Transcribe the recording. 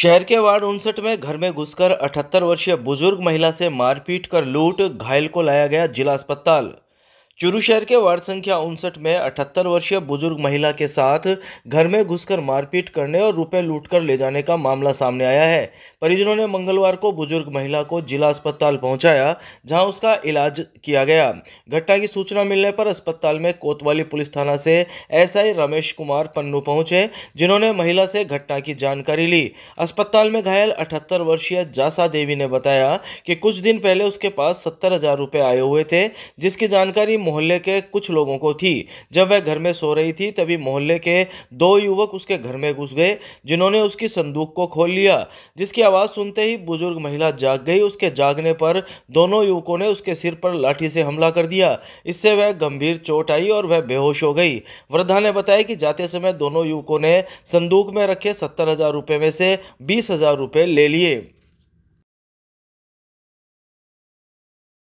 शहर के वार्ड उनसठ में घर में घुसकर 78 वर्षीय बुजुर्ग महिला से मारपीट कर लूट घायल को लाया गया जिला अस्पताल चुरू शहर के वार्ड संख्या उनसठ में अठहत्तर वर्षीय बुजुर्ग महिला के साथ घर में घुसकर मारपीट करने और रुपए लूटकर ले जाने का मामला सामने आया है परिजनों ने मंगलवार को बुजुर्ग महिला को जिला अस्पताल पहुंचाया जहां उसका इलाज किया गया घटना की सूचना मिलने पर अस्पताल में कोतवाली पुलिस थाना से एस रमेश कुमार पन्नू पहुंचे जिन्होंने महिला से घटना की जानकारी ली अस्पताल में घायल अठहत्तर वर्षीय जासा देवी ने बताया कि कुछ दिन पहले उसके पास सत्तर हजार रुपये आए हुए थे जिसकी जानकारी मोहल्ले के कुछ लोगों को थी जब वह घर में सो रही थी तभी मोहल्ले के दो युवक उसके घर में घुस गए जिन्होंने उसकी संदूक को खोल लिया जिसकी आवाज़ सुनते ही बुजुर्ग महिला जाग गई उसके जागने पर दोनों युवकों ने उसके सिर पर लाठी से हमला कर दिया इससे वह गंभीर चोट आई और वह बेहोश हो गई वृद्धा ने बताया कि जाते समय दोनों युवकों ने संदूक में रखे सत्तर हज़ार रुपये में से बीस हज़ार रुपये ले लिए